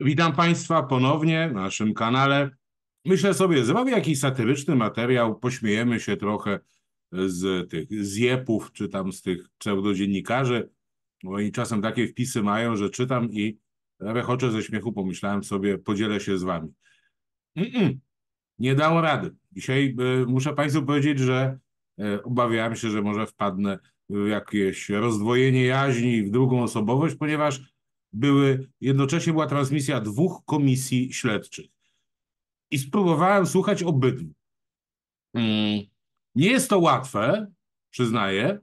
Witam Państwa ponownie na naszym kanale. Myślę sobie, zrobię jakiś satyryczny materiał, pośmiejemy się trochę z tych zjepów, czy tam z tych pseudodziennikarzy, bo no oni czasem takie wpisy mają, że czytam i rechoczę ze śmiechu, pomyślałem sobie, podzielę się z Wami. Mm -mm, nie dało rady. Dzisiaj y, muszę Państwu powiedzieć, że y, obawiałem się, że może wpadnę w jakieś rozdwojenie jaźni w drugą osobowość, ponieważ były, jednocześnie była transmisja dwóch komisji śledczych. I spróbowałem słuchać obydwu. Mm. Nie jest to łatwe, przyznaję,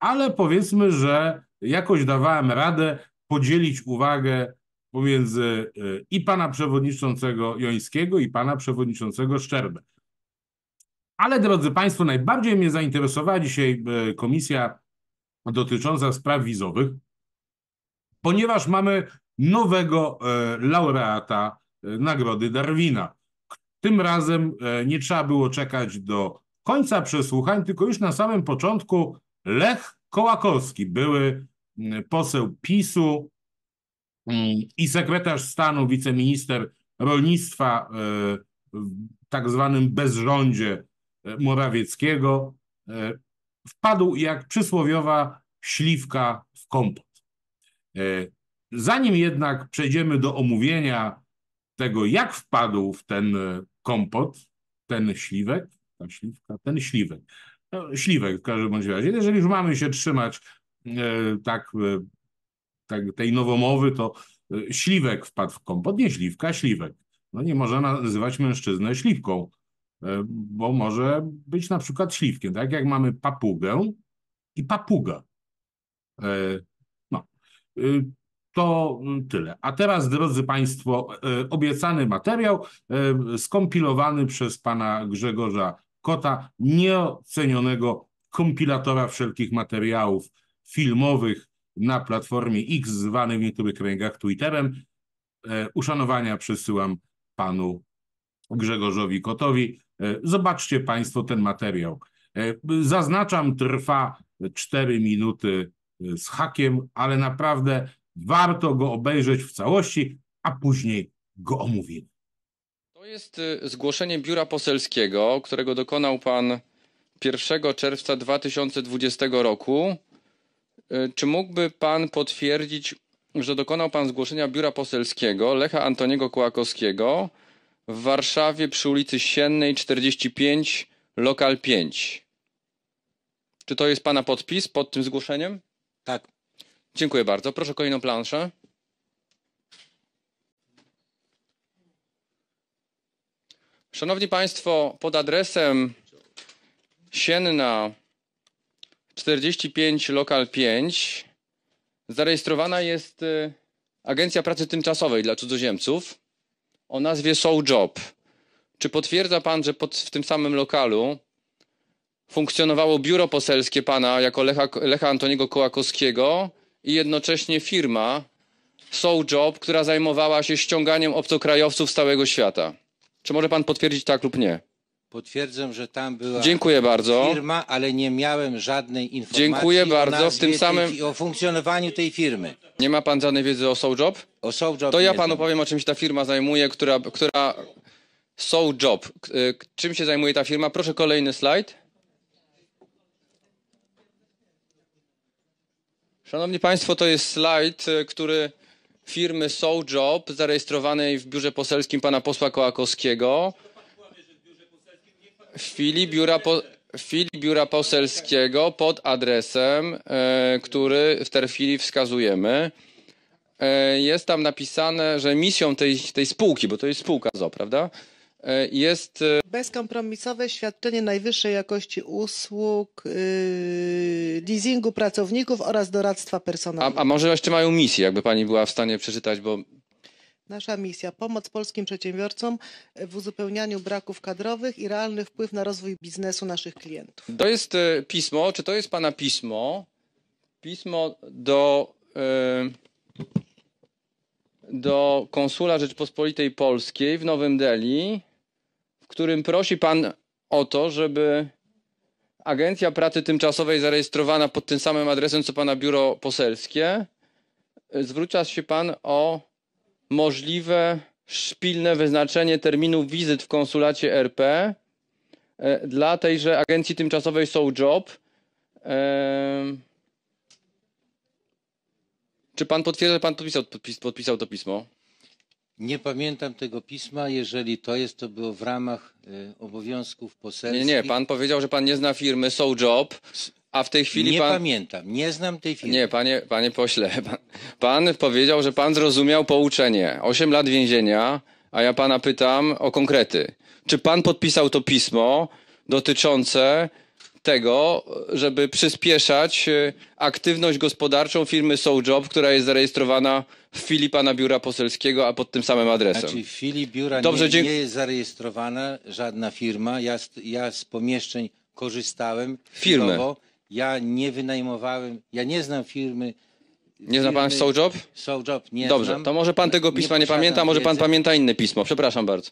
ale powiedzmy, że jakoś dawałem radę podzielić uwagę pomiędzy y, i pana przewodniczącego Jońskiego, i pana przewodniczącego Szczerbę. Ale drodzy Państwo, najbardziej mnie zainteresowała dzisiaj y, komisja dotycząca spraw wizowych ponieważ mamy nowego e, laureata e, Nagrody Darwina. Tym razem e, nie trzeba było czekać do końca przesłuchań, tylko już na samym początku Lech Kołakowski, były poseł PiSu i sekretarz stanu, wiceminister rolnictwa w tak zwanym bezrządzie Morawieckiego, wpadł jak przysłowiowa śliwka w kompot. E, zanim jednak przejdziemy do omówienia tego, jak wpadł w ten e, kompot, ten śliwek, ta śliwka, ten śliwek, no, śliwek w każdym bądź razie, jeżeli już mamy się trzymać e, tak, tak tej nowomowy, to śliwek wpadł w kompot, nie śliwka, śliwek. No nie można nazywać mężczyznę śliwką, bo może być na przykład śliwkiem, tak jak mamy papugę i papuga. Y, to y, tyle. A teraz, drodzy Państwo, y, obiecany materiał skompilowany przez pana Grzegorza Kota, nieocenionego kompilatora wszelkich materiałów filmowych na platformie X, zwanej w niektórych kręgach Twitterem. E, uszanowania przesyłam panu Grzegorzowi Kotowi. E, zobaczcie Państwo ten materiał. E, zaznaczam, trwa 4 minuty Y, z hakiem, ale naprawdę warto go obejrzeć w całości, a później go omówimy. To jest y, zgłoszenie biura poselskiego, którego dokonał pan 1 czerwca 2020 roku. Y, czy mógłby pan potwierdzić, że dokonał pan zgłoszenia biura poselskiego Lecha Antoniego Kłakowskiego w Warszawie przy ulicy Siennej 45, lokal 5? Czy to jest pana podpis pod tym zgłoszeniem? Tak. Dziękuję bardzo. Proszę kolejną planszę. Szanowni Państwo, pod adresem Sienna 45 Lokal 5 zarejestrowana jest y, Agencja Pracy Tymczasowej dla cudzoziemców o nazwie Soul Job. Czy potwierdza Pan, że pod, w tym samym lokalu funkcjonowało biuro poselskie pana jako Lecha, Lecha Antoniego Kołakowskiego i jednocześnie firma Soul Job, która zajmowała się ściąganiem obcokrajowców z całego świata. Czy może pan potwierdzić tak lub nie? Potwierdzam, że tam była Dziękuję bardzo. firma, ale nie miałem żadnej informacji Dziękuję bardzo. W tym samym... tej, o funkcjonowaniu tej firmy. Nie ma pan żadnej wiedzy o Soul Job? O Soul Job To ja panu powiem, o czym się ta firma zajmuje, która... która... Soul Job. Y, czym się zajmuje ta firma? Proszę kolejny slajd. Szanowni Państwo, to jest slajd, e, który firmy SoJob zarejestrowanej w biurze poselskim pana posła Kołakowskiego. W filii biura, po, w biura poselskiego pod adresem, e, który w tej chwili wskazujemy. E, jest tam napisane, że misją tej, tej spółki, bo to jest spółka ZO, prawda? E, jest. E, Bezkompromisowe świadczenie najwyższej jakości usług, y, leasingu pracowników oraz doradztwa personalnego. A, a może jeszcze mają misję, jakby pani była w stanie przeczytać, bo Nasza misja pomoc polskim przedsiębiorcom w uzupełnianiu braków kadrowych i realny wpływ na rozwój biznesu naszych klientów. To jest e, pismo, czy to jest pana pismo? Pismo do, do konsula Rzeczpospolitej Polskiej w Nowym Delhi w którym prosi pan o to, żeby agencja pracy tymczasowej zarejestrowana pod tym samym adresem co pana biuro poselskie zwrócił się pan o możliwe szpilne wyznaczenie terminu wizyt w konsulacie RP e, dla tejże agencji tymczasowej job. E, czy pan potwierdza, że pan podpisał, podpisał to pismo? nie pamiętam tego pisma. Jeżeli to jest, to było w ramach e, obowiązków poselskich. Nie, nie, pan powiedział, że pan nie zna firmy SoJob, a w tej chwili Nie pan... pamiętam, nie znam tej firmy. Nie, panie, panie pośle, pan, pan powiedział, że pan zrozumiał pouczenie. Osiem lat więzienia, a ja pana pytam o konkrety. Czy pan podpisał to pismo dotyczące tego, żeby przyspieszać e, aktywność gospodarczą firmy SoJob, która jest zarejestrowana w filii pana biura poselskiego, a pod tym samym adresem. Znaczy w filii biura Dobrze, nie, dziękuję. nie jest zarejestrowana żadna firma. Ja, ja z pomieszczeń korzystałem. Firmy. Ja nie wynajmowałem, ja nie znam firmy. Nie zna pan SoJob? SoJob nie Dobrze, znam. to może pan tego pisma nie, nie pamięta, może pan wiedzy. pamięta inne pismo. Przepraszam bardzo.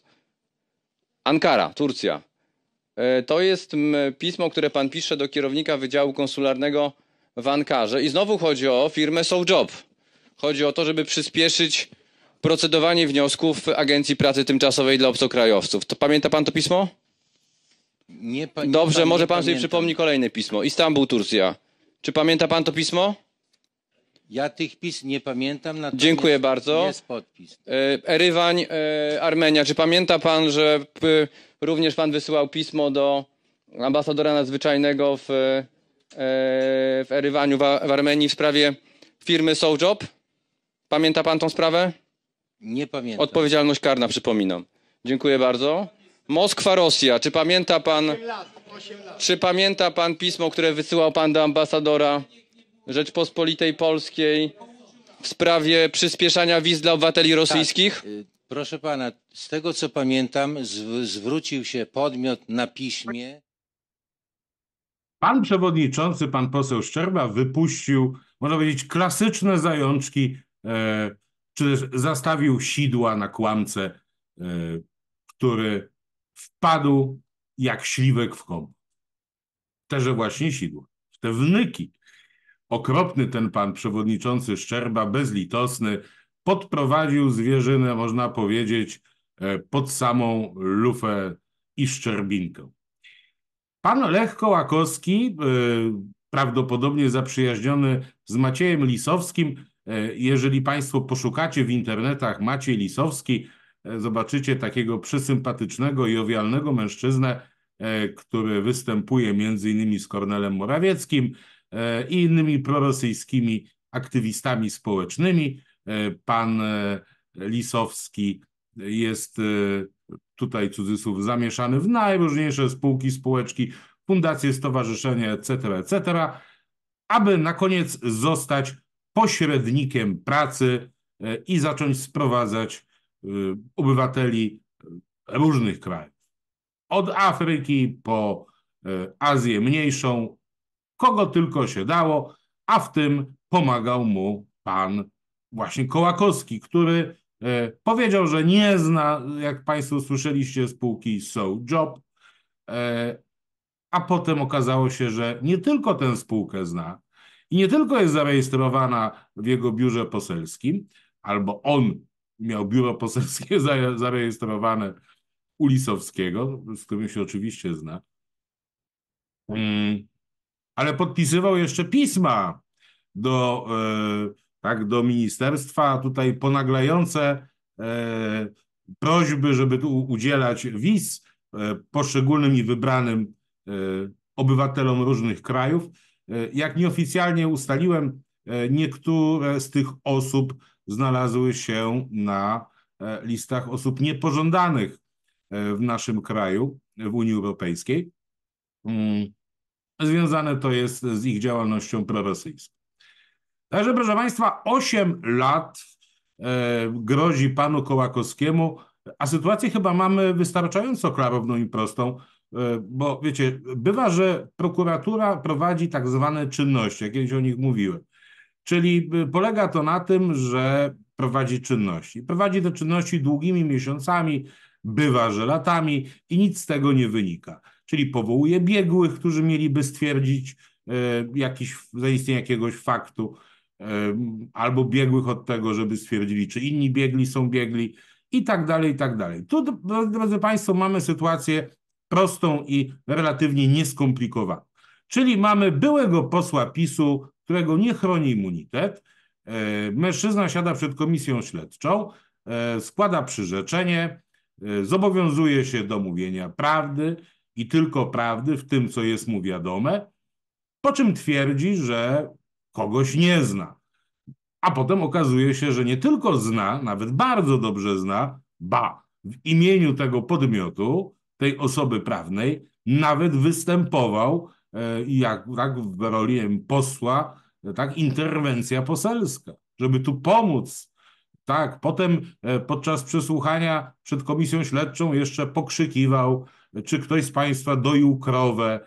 Ankara, Turcja. E, to jest pismo, które pan pisze do kierownika Wydziału Konsularnego w Ankarze. I znowu chodzi o firmę SoJob. Chodzi o to, żeby przyspieszyć procedowanie wniosków Agencji Pracy Tymczasowej dla Obcokrajowców. To pamięta pan to pismo? Nie, pa, nie Dobrze, może pan sobie przypomni kolejne pismo. Istanbul, Turcja. Czy pamięta pan to pismo? Ja tych pism nie pamiętam. Dziękuję bardzo. Jest podpis. E, Erywań, e, Armenia. Czy pamięta pan, że również pan wysyłał pismo do ambasadora nadzwyczajnego w, e, w Erywaniu, w Armenii w sprawie firmy Sojob? Pamięta pan tą sprawę? Nie pamiętam. Odpowiedzialność karna, przypominam. Dziękuję bardzo. Moskwa, Rosja. Czy pamięta pan, 8 lat, 8 lat. Czy pamięta pan pismo, które wysyłał pan do ambasadora? Rzeczpospolitej Polskiej w sprawie przyspieszania wiz dla obywateli tak. rosyjskich? Y, proszę pana, z tego co pamiętam, zw- zwrócił się podmiot na piśmie. Pan przewodniczący, pan poseł Szczerba wypuścił, można powiedzieć, klasyczne zajączki, e, czy też zastawił sidła na kłamce, e, który wpadł jak śliwek w kąt. Teże właśnie sidła, w te wnyki. Okropny ten pan przewodniczący Szczerba, bezlitosny, podprowadził zwierzynę, można powiedzieć, e, pod samą lufę i szczerbinkę. Pan Lech Kołakowski, e, prawdopodobnie zaprzyjaźniony z Maciejem Lisowskim, e, jeżeli Państwo poszukacie w internetach Maciej Lisowski, zobaczycie takiego przysympatycznego i owialnego mężczyznę, który występuje między innymi z Kornelem Morawieckim, E, i innymi prorosyjskimi aktywistami społecznymi. E, pan e, Lisowski jest tutaj cudzysłów zamieszany w najróżniejsze spółki, społeczki, fundacje, stowarzyszenia, etc., etc., aby na koniec zostać pośrednikiem pracy i zacząć sprowadzać obywateli różnych krajów. Od Afryki po Azję Mniejszą, kogo tylko się dało, a w tym pomagał mu pan właśnie Kołakowski, który e, powiedział, że nie zna, jak Państwo słyszeliście, spółki So Job, e, a potem okazało się, że nie tylko tę spółkę zna i nie tylko jest zarejestrowana w jego biurze poselskim, albo on miał biuro poselskie zarejestrowane u Lisowskiego, z którym się oczywiście zna, mm ale podpisywał jeszcze pisma do, e, tak, do ministerstwa, tutaj ponaglające e, prośby, żeby tu udzielać wiz e, poszczególnym i wybranym obywatelom różnych krajów. Jak nieoficjalnie ustaliłem, niektóre z tych osób znalazły się na listach osób niepożądanych w naszym kraju, w Unii Europejskiej. Mm. Związane to jest z ich działalnością prorosyjską. Także, proszę Państwa, 8 lat e, grozi panu Kołakowskiemu, a sytuację chyba mamy wystarczająco klarowną i prostą, e, bo wiecie, bywa, że prokuratura prowadzi tak zwane czynności, jak kiedyś o nich mówiłem. Czyli e, polega to na tym, że prowadzi czynności. Prowadzi te czynności długimi miesiącami, bywa, że latami i nic z tego nie wynika czyli powołuje biegłych, którzy mieliby stwierdzić e, jakiś, zaistnienie jakiegoś faktu, e, albo biegłych od tego, żeby stwierdzili, czy inni biegli są biegli i tak dalej, i tak dalej. Tu, drodzy Państwo, mamy sytuację prostą i relatywnie nieskomplikowaną. Czyli mamy byłego posła PiSu, którego nie chroni immunitet. E, mężczyzna siada przed komisją śledczą, składa przyrzeczenie, zobowiązuje się do mówienia prawdy, i tylko prawdy w tym, co jest mu wiadome, po czym twierdzi, że kogoś nie zna. A potem okazuje się, że nie tylko zna, nawet bardzo dobrze zna, ba, w imieniu tego podmiotu, tej osoby prawnej, nawet występował e, jak tak, w roli posła, tak, interwencja poselska, żeby tu pomóc. Tak, potem e, podczas przesłuchania przed komisją śledczą jeszcze pokrzykiwał, czy ktoś z Państwa doił krowę,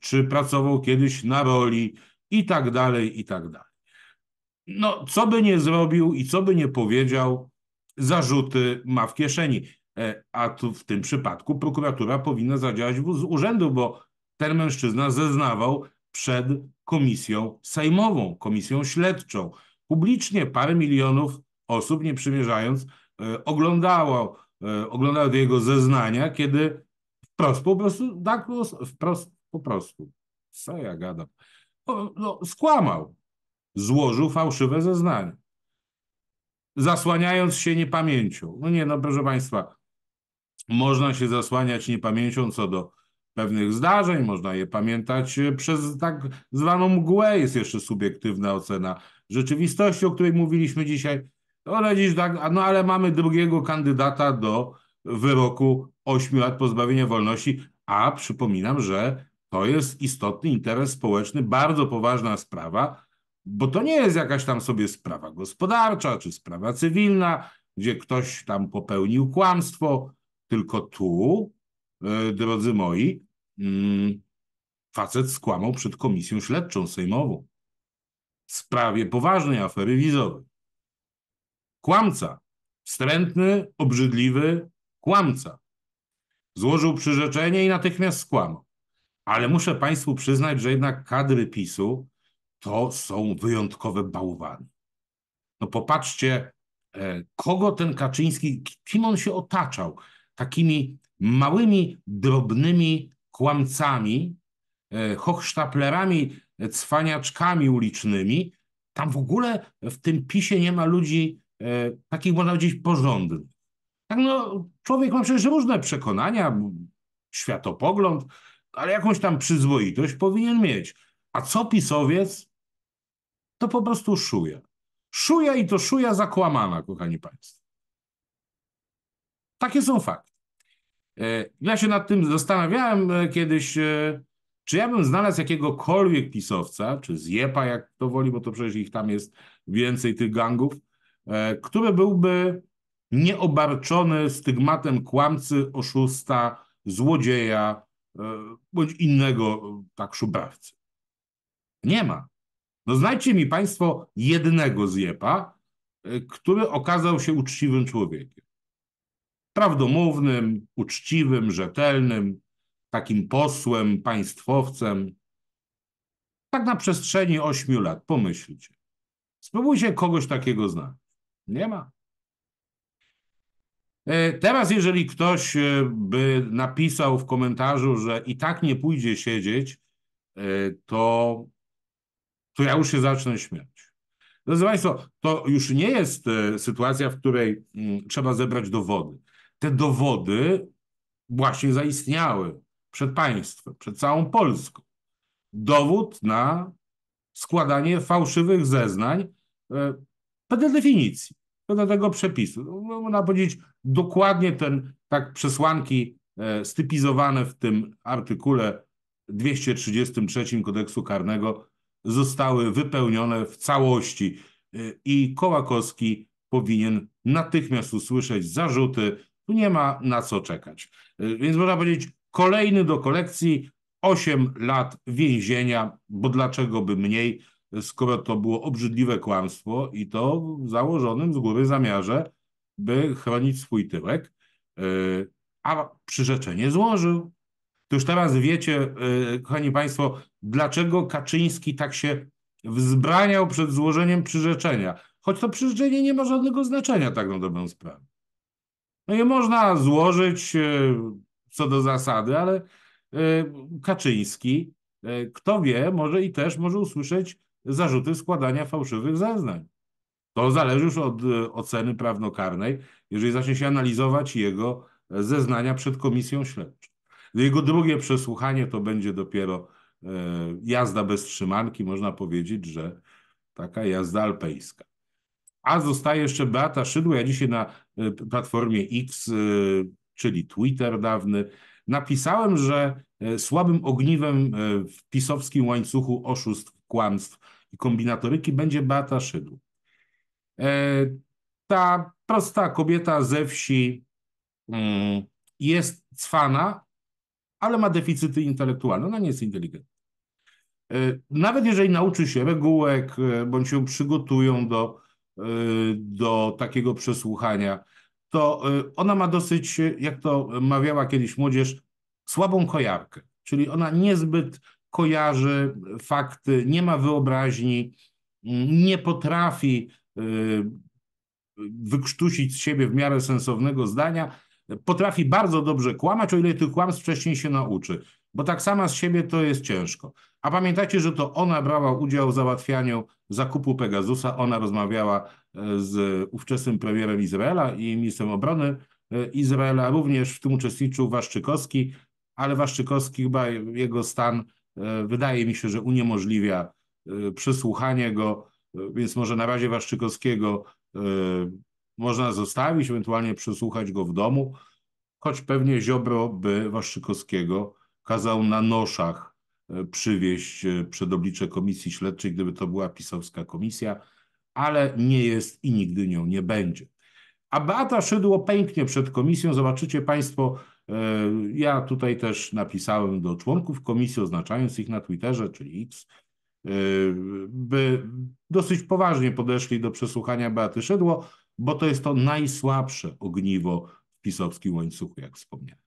czy pracował kiedyś na roli i tak dalej, i tak dalej. No, co by nie zrobił i co by nie powiedział, zarzuty ma w kieszeni. E, a tu w tym przypadku prokuratura powinna zadziałać z urzędu, bo ten mężczyzna zeznawał przed komisją sejmową, komisją śledczą. Publicznie parę milionów osób, nie przymierzając, e, oglądało, e, oglądało jego zeznania, kiedy wprost, po prostu Douglas wprost, po prostu, co ja gadam, no, no, skłamał, złożył fałszywe zeznanie, zasłaniając się niepamięcią. No nie, no proszę Państwa, można się zasłaniać niepamięcią co do pewnych zdarzeń, można je pamiętać e, przez tak zwaną mgłę, jest jeszcze subiektywna ocena rzeczywistości, o której mówiliśmy dzisiaj. No, ale dziś tak, no ale mamy drugiego kandydata do wyroku 8 lat pozbawienia wolności, a przypominam, że to jest istotny interes społeczny, bardzo poważna sprawa, bo to nie jest jakaś tam sobie sprawa gospodarcza czy sprawa cywilna, gdzie ktoś tam popełnił kłamstwo, tylko tu, e, drodzy moi, mm, facet skłamał przed komisją śledczą sejmową w sprawie poważnej afery wizowej. Kłamca, wstrętny, obrzydliwy, Kłamca. Złożył przyrzeczenie i natychmiast skłamał. Ale muszę Państwu przyznać, że jednak kadry PiSu to są wyjątkowe bałwany. No popatrzcie, e, kogo ten Kaczyński, kim on się otaczał? Takimi małymi, drobnymi kłamcami, e, hochsztaplerami, e, cwaniaczkami ulicznymi. Tam w ogóle w tym PiSie nie ma ludzi takich, można powiedzieć, porządnych. Tak no, człowiek ma przecież różne przekonania, światopogląd, ale jakąś tam przyzwoitość powinien mieć. A co pisowiec? To po prostu szuja, Szuja i to szuja zakłamana, kochani Państwo. Takie są fakty. E, ja się nad tym zastanawiałem e, kiedyś, e, czy ja bym znalazł jakiegokolwiek pisowca, czy zjepa, jak to woli, bo to przecież ich tam jest więcej tych gangów, który byłby nieobarczony stygmatem kłamcy, oszusta, złodzieja e, bądź innego e, tak szubrawcy. Nie ma. No znajdźcie mi Państwo jednego zjepa, e, który okazał się uczciwym człowiekiem. Prawdomównym, uczciwym, rzetelnym, takim posłem, państwowcem. Tak na przestrzeni ośmiu lat, pomyślcie. Spróbujcie kogoś takiego znaleźć. Nie ma. E, teraz, jeżeli ktoś e, by napisał w komentarzu, że i tak nie pójdzie siedzieć, e, to, to ja już się zacznę śmiać. Drodzy Państwo, to już nie jest sytuacja, w której mm, trzeba zebrać dowody. Te dowody właśnie zaistniały przed państwem, przed całą Polską. Dowód na składanie fałszywych zeznań per definicji no, do tego przepisu. No, no, można powiedzieć dokładnie ten, tak przesłanki e, stypizowane w tym artykule 233 kodeksu karnego zostały wypełnione w całości e, i Kołakowski powinien natychmiast usłyszeć zarzuty. Tu nie ma na co czekać. E, więc można powiedzieć, kolejny do kolekcji, 8 lat więzienia, bo dlaczego by mniej? skoro to było obrzydliwe kłamstwo i to w założonym z góry zamiarze, by chronić swój tyłek, e, a przyrzeczenie złożył. To już teraz wiecie, e, kochani Państwo, dlaczego Kaczyński tak się wzbraniał przed złożeniem przyrzeczenia. Choć to przyrzeczenie nie ma żadnego znaczenia tak na dobrą sprawę. No je można złożyć e, co do zasady, ale Kaczyński, kto wie, może i też może usłyszeć zarzuty składania fałszywych zeznań. To zależy już od e, oceny prawnokarnej, jeżeli zacznie się analizować jego e, zeznania przed komisją śledczą. Jego drugie przesłuchanie to będzie dopiero e, jazda bez trzymanki, można powiedzieć, że taka jazda alpejska. A zostaje jeszcze Beata Szydło. Ja dzisiaj na platformie X, czyli Twitter dawny, napisałem, że słabym ogniwem w pisowskim łańcuchu oszustw kłamstw i kombinatoryki będzie Beata Szydł. E, ta prosta kobieta ze wsi mm, jest cwana, ale ma deficyty intelektualne. Ona nie jest inteligentna. E, nawet jeżeli nauczy się regułek, e, bądź ją przygotują do, do takiego przesłuchania, to ona ma dosyć, jak to mawiała kiedyś młodzież, słabą kojarkę. Czyli ona niezbyt kojarzy fakty, nie ma wyobraźni, nie potrafi y, wykrztusić z siebie w miarę sensownego zdania, potrafi bardzo dobrze kłamać, o ile tych kłamstw wcześniej się nauczy, bo tak sama z siebie to jest ciężko. A pamiętajcie, że to ona brała udział w załatwianiu zakupu Pegasusa, ona rozmawiała e, z ówczesnym premierem Izraela i ministrem obrony e, Izraela, również w tym uczestniczył Waszczykowski, ale Waszczykowski chyba jego stan E, wydaje mi się, że uniemożliwia e, przysłuchanie go, e, więc może na razie Waszczykowskiego można zostawić, ewentualnie przysłuchać go w domu, choć pewnie Ziobro by Waszczykowskiego kazał na noszach przywieźć przed oblicze komisji śledczej, gdyby to była pisowska komisja, ale nie jest i nigdy nią nie będzie. A Beata Szydło pęknie przed komisją. Zobaczycie Państwo, E, ja tutaj też napisałem do członków komisji, oznaczając ich na Twitterze, czyli X, e, by dosyć poważnie podeszli do przesłuchania Beaty Szydło, bo to jest to najsłabsze ogniwo w pisowskim łańcuchu, jak wspomniałem.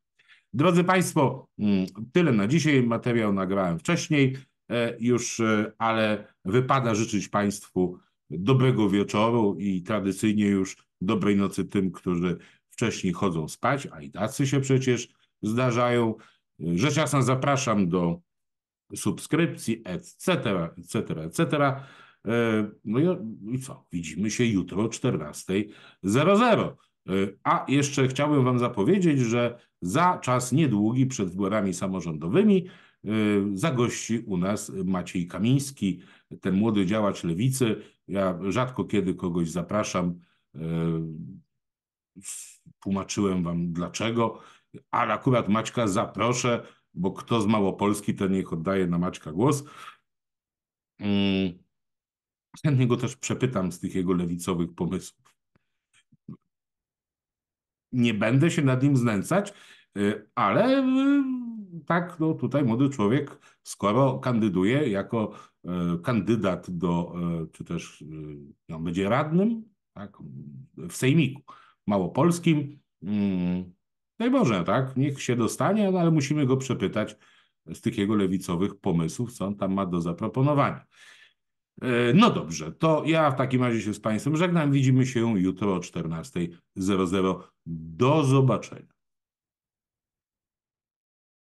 Drodzy Państwo, mm, tyle na dzisiaj. Materiał nagrałem wcześniej e, już, ale wypada życzyć Państwu dobrego wieczoru i tradycyjnie już dobrej nocy tym, którzy wcześniej chodzą spać, a i tacy się przecież zdarzają. Rzecz jasna zapraszam do subskrypcji, etc., etc., etc. No i co? Widzimy się jutro o 14.00. E, a jeszcze chciałbym Wam zapowiedzieć, że za czas niedługi przed wyborami samorządowymi e, zagości u nas Maciej Kamiński, ten młody działacz lewicy. Ja rzadko kiedy kogoś zapraszam e, tłumaczyłem wam dlaczego, ale akurat Maćka zaproszę, bo kto z Małopolski, ten niech oddaje na Maćka głos. Mm, chętnie go też przepytam z tych jego lewicowych pomysłów. Nie będę się nad nim znęcać, y, ale y, tak, no tutaj młody człowiek, skoro kandyduje jako y, kandydat do, czy też on no, będzie radnym tak, w Sejmiku, małopolskim. Daj mm, Boże, no tak? Niech się dostanie, no ale musimy go przepytać z tych jego lewicowych pomysłów, co on tam ma do zaproponowania. E, no dobrze, to ja w takim razie się z Państwem żegnam. Widzimy się jutro o 14.00. Do zobaczenia.